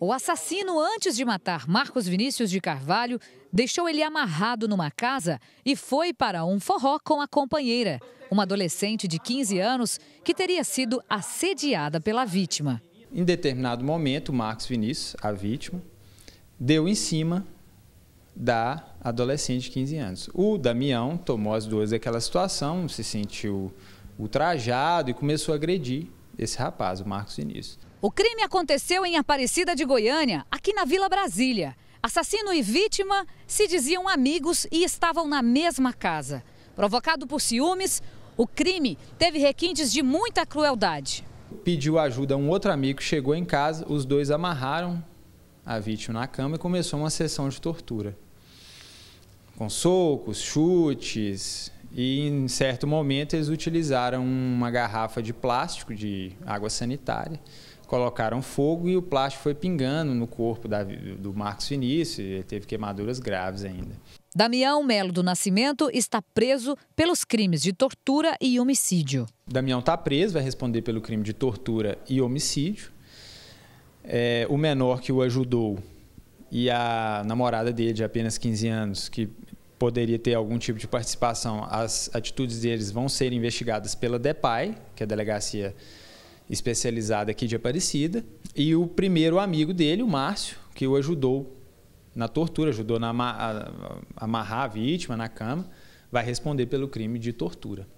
O assassino, antes de matar Marcos Vinícius de Carvalho, deixou ele amarrado numa casa e foi para um forró com a companheira, uma adolescente de 15 anos que teria sido assediada pela vítima. Em determinado momento, Marcos Vinícius, a vítima, deu em cima da adolescente de 15 anos. O Damião tomou as duas daquela situação, se sentiu ultrajado e começou a agredir esse rapaz, o Marcos Vinícius. O crime aconteceu em Aparecida de Goiânia, aqui na Vila Brasília. Assassino e vítima se diziam amigos e estavam na mesma casa. Provocado por ciúmes, o crime teve requintes de muita crueldade. Pediu ajuda a um outro amigo, chegou em casa, os dois amarraram a vítima na cama e começou uma sessão de tortura. Com socos, chutes, e em certo momento eles utilizaram uma garrafa de plástico de água sanitária, colocaram fogo e o plástico foi pingando no corpo da, do Marcos Vinícius, ele teve queimaduras graves ainda. Damião Melo do Nascimento está preso pelos crimes de tortura e homicídio. Damião está preso, vai responder pelo crime de tortura e homicídio. É, o menor que o ajudou e a namorada dele, de apenas 15 anos, que poderia ter algum tipo de participação, as atitudes deles vão ser investigadas pela DEPAI, que é a delegacia especializada aqui de Aparecida, e o primeiro amigo dele, o Márcio, que o ajudou na tortura, ajudou a amarrar a vítima na cama, vai responder pelo crime de tortura.